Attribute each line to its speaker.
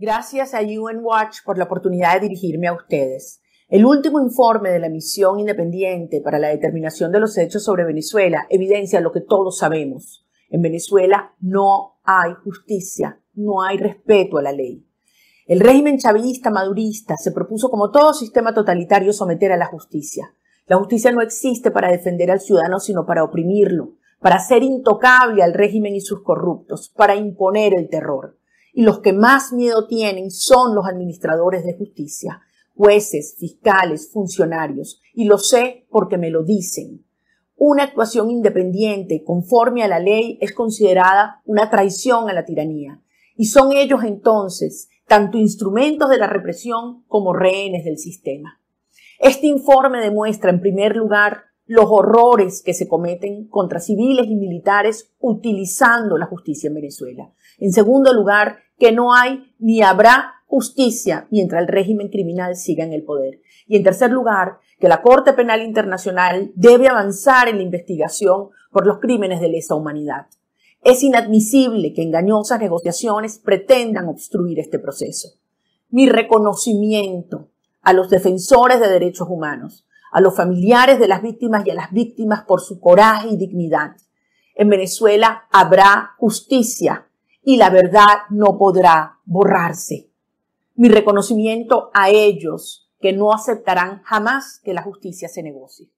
Speaker 1: Gracias a UN Watch por la oportunidad de dirigirme a ustedes. El último informe de la misión independiente para la determinación de los hechos sobre Venezuela evidencia lo que todos sabemos. En Venezuela no hay justicia, no hay respeto a la ley. El régimen chavista madurista se propuso como todo sistema totalitario someter a la justicia. La justicia no existe para defender al ciudadano, sino para oprimirlo, para hacer intocable al régimen y sus corruptos, para imponer el terror. Y los que más miedo tienen son los administradores de justicia, jueces, fiscales, funcionarios. Y lo sé porque me lo dicen. Una actuación independiente, conforme a la ley, es considerada una traición a la tiranía. Y son ellos entonces tanto instrumentos de la represión como rehenes del sistema. Este informe demuestra, en primer lugar, los horrores que se cometen contra civiles y militares utilizando la justicia en Venezuela. En segundo lugar, que no hay ni habrá justicia mientras el régimen criminal siga en el poder. Y en tercer lugar, que la Corte Penal Internacional debe avanzar en la investigación por los crímenes de lesa humanidad. Es inadmisible que engañosas negociaciones pretendan obstruir este proceso. Mi reconocimiento a los defensores de derechos humanos, a los familiares de las víctimas y a las víctimas por su coraje y dignidad. En Venezuela habrá justicia y la verdad no podrá borrarse. Mi reconocimiento a ellos que no aceptarán jamás que la justicia se negocie.